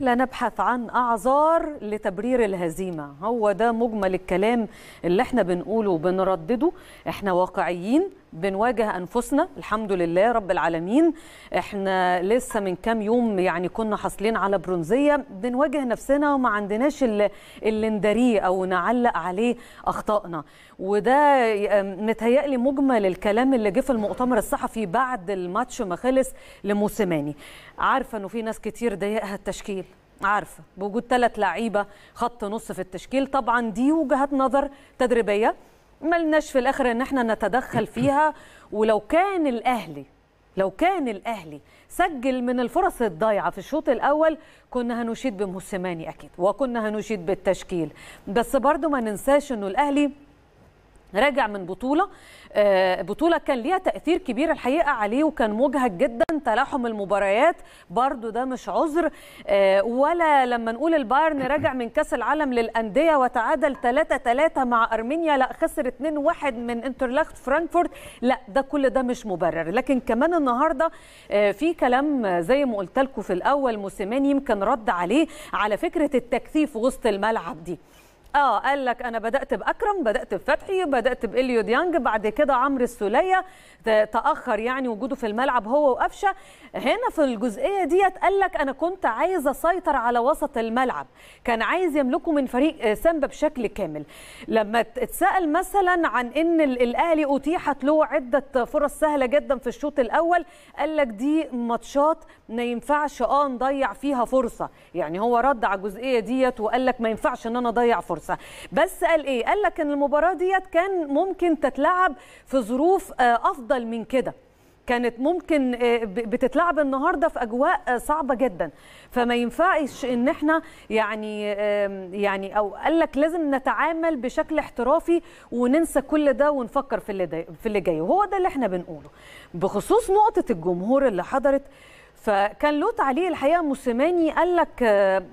لا نبحث عن أعذار لتبرير الهزيمة هو ده مجمل الكلام اللي احنا بنقوله وبنردده احنا واقعيين بنواجه انفسنا الحمد لله رب العالمين احنا لسه من كام يوم يعني كنا حاصلين على برونزيه بنواجه نفسنا وما عندناش اللي نداريه او نعلق عليه اخطائنا وده متهيألي مجمل الكلام اللي جه في المؤتمر الصحفي بعد الماتش ما خلص لموسيماني عارفه انه في ناس كتير ضايقها التشكيل عارفه بوجود ثلاث لعيبه خط نص في التشكيل طبعا دي وجهات نظر تدريبيه ملناش في الاخر ان احنا نتدخل فيها ولو كان الاهلي لو كان الاهلي سجل من الفرص الضايعه في الشوط الاول كنا هنشيد بموسيماني اكيد وكنا هنشيد بالتشكيل بس برضو ما ننساش انه الاهلي راجع من بطوله آه، بطوله كان ليها تاثير كبير الحقيقه عليه وكان مجهد جدا تلاحم المباريات برضو ده مش عذر آه، ولا لما نقول البايرن راجع من كاس العالم للانديه وتعادل 3 3 مع ارمينيا لا خسر 2 1 من انترلاخت فرانكفورت لا ده كل ده مش مبرر لكن كمان النهارده آه، في كلام زي ما قلت لكم في الاول موسيماني يمكن رد عليه على فكره التكثيف وسط الملعب دي اه قال لك انا بدات باكرم بدات بفتحي بدات باليو ديانج بعد كده عمرو السوليه تاخر يعني وجوده في الملعب هو وقفشه هنا في الجزئيه ديت قال لك انا كنت عايز اسيطر على وسط الملعب كان عايز يملكه من فريق سامبا بشكل كامل لما اتسال مثلا عن ان الاهلي اتيحت له عده فرص سهله جدا في الشوط الاول قال لك دي ماتشات ما ينفعش اه نضيع فيها فرصه يعني هو رد على الجزئيه ديت وقال لك ما ينفعش ان انا اضيع فرصه الفرصه بس قال ايه قال لك ان المباراه ديت كان ممكن تتلعب في ظروف آه، افضل من كده كانت ممكن آه، بتتلعب النهارده في اجواء آه، صعبه جدا فما ينفعش ان احنا يعني يعني او قال لك لازم نتعامل بشكل احترافي وننسى كل ده ونفكر في اللي في اللي جاي وهو ده اللي احنا بنقوله بخصوص نقطه الجمهور اللي حضرت فكان له تعليق الحقيقه موسيماني قال لك آه،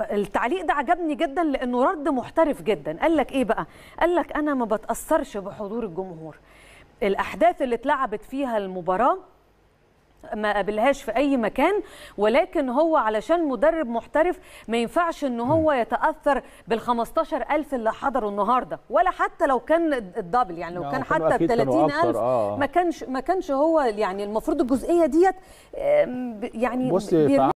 آه، التعليق ده عجبني جدا لانه رد محترف جدا قال لك ايه بقى قال لك انا ما بتاثرش بحضور الجمهور الاحداث اللي اتلعبت فيها المباراه ما قابلهاش في اي مكان ولكن هو علشان مدرب محترف ما ينفعش ان هو يتاثر بال ألف اللي حضروا النهارده ولا حتى لو كان الدبل يعني لو كان حتى ب ألف آه. ما كانش ما كانش هو يعني المفروض الجزئيه ديت يعني بصي